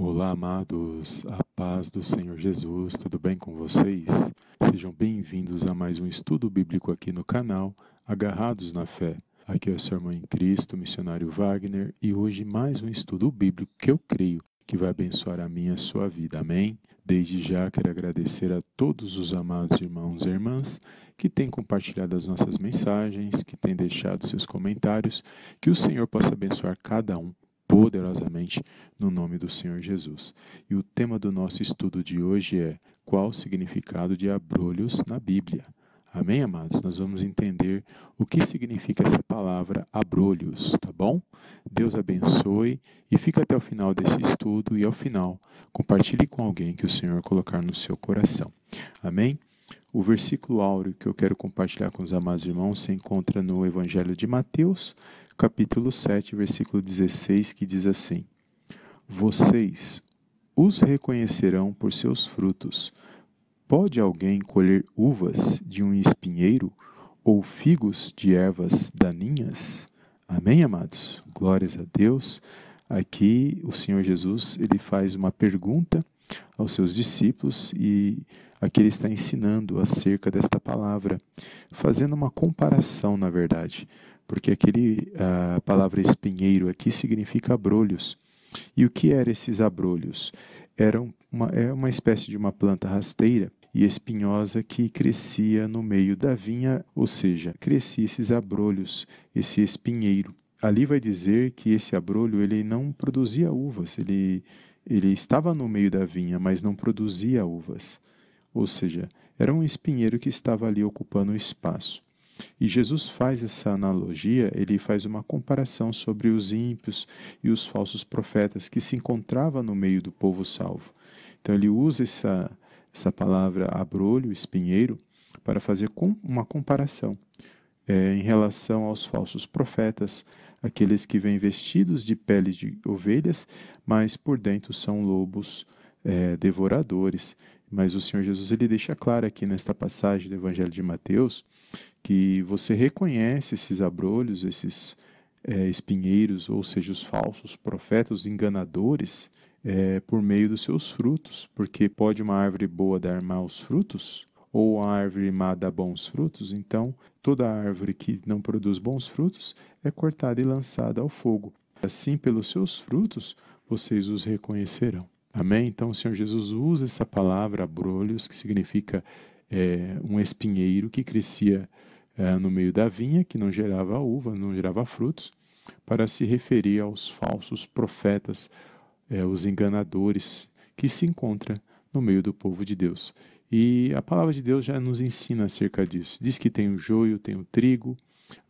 Olá, amados, a paz do Senhor Jesus, tudo bem com vocês? Sejam bem-vindos a mais um estudo bíblico aqui no canal Agarrados na Fé. Aqui é o seu irmão em Cristo, missionário Wagner, e hoje mais um estudo bíblico que eu creio que vai abençoar a minha e a sua vida. Amém? Desde já quero agradecer a todos os amados irmãos e irmãs que têm compartilhado as nossas mensagens, que têm deixado seus comentários, que o Senhor possa abençoar cada um poderosamente no nome do Senhor Jesus. E o tema do nosso estudo de hoje é qual o significado de abrolhos na Bíblia. Amém, amados? Nós vamos entender o que significa essa palavra abrolhos, tá bom? Deus abençoe e fica até o final desse estudo e ao final compartilhe com alguém que o Senhor colocar no seu coração. Amém? O versículo áureo que eu quero compartilhar com os amados irmãos se encontra no Evangelho de Mateus, capítulo 7, versículo 16, que diz assim: Vocês os reconhecerão por seus frutos. Pode alguém colher uvas de um espinheiro ou figos de ervas daninhas? Amém, amados? Glórias a Deus. Aqui o Senhor Jesus ele faz uma pergunta aos seus discípulos e aqui ele está ensinando acerca desta palavra, fazendo uma comparação, na verdade porque aquele a ah, palavra espinheiro aqui significa abrolhos. E o que eram esses abrolhos? Era uma, é uma espécie de uma planta rasteira e espinhosa que crescia no meio da vinha, ou seja, crescia esses abrolhos, esse espinheiro. Ali vai dizer que esse abrolho ele não produzia uvas, ele, ele estava no meio da vinha, mas não produzia uvas. Ou seja, era um espinheiro que estava ali ocupando o espaço. E Jesus faz essa analogia, ele faz uma comparação sobre os ímpios e os falsos profetas que se encontrava no meio do povo salvo. Então ele usa essa, essa palavra abrolho, espinheiro, para fazer com uma comparação é, em relação aos falsos profetas, aqueles que vêm vestidos de peles de ovelhas, mas por dentro são lobos é, devoradores. Mas o Senhor Jesus ele deixa claro aqui nesta passagem do Evangelho de Mateus que você reconhece esses abrolhos, esses é, espinheiros, ou seja, os falsos profetas, os enganadores, é, por meio dos seus frutos, porque pode uma árvore boa dar maus frutos, ou a árvore má dar bons frutos, então toda árvore que não produz bons frutos é cortada e lançada ao fogo. Assim, pelos seus frutos, vocês os reconhecerão. Amém? Então, o Senhor Jesus usa essa palavra abrolhos, que significa é, um espinheiro que crescia é, no meio da vinha, que não gerava uva, não gerava frutos, para se referir aos falsos profetas, é, os enganadores, que se encontra no meio do povo de Deus. E a palavra de Deus já nos ensina acerca disso. Diz que tem o joio, tem o trigo,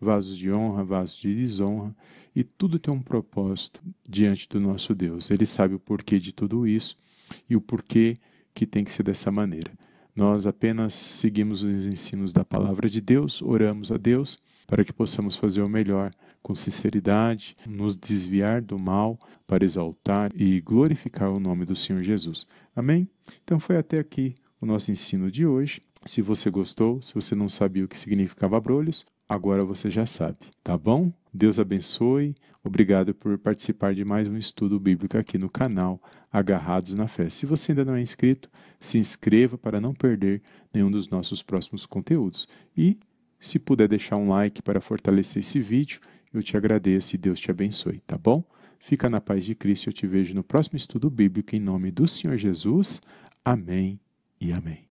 vasos de honra, vasos de desonra, e tudo tem um propósito diante do nosso Deus. Ele sabe o porquê de tudo isso e o porquê que tem que ser dessa maneira. Nós apenas seguimos os ensinos da palavra de Deus, oramos a Deus para que possamos fazer o melhor com sinceridade, nos desviar do mal para exaltar e glorificar o nome do Senhor Jesus. Amém? Então foi até aqui o nosso ensino de hoje. Se você gostou, se você não sabia o que significava abrolhos, agora você já sabe, tá bom? Deus abençoe. Obrigado por participar de mais um estudo bíblico aqui no canal Agarrados na Fé. Se você ainda não é inscrito, se inscreva para não perder nenhum dos nossos próximos conteúdos. E se puder deixar um like para fortalecer esse vídeo, eu te agradeço e Deus te abençoe, tá bom? Fica na paz de Cristo. Eu te vejo no próximo estudo bíblico em nome do Senhor Jesus. Amém e amém.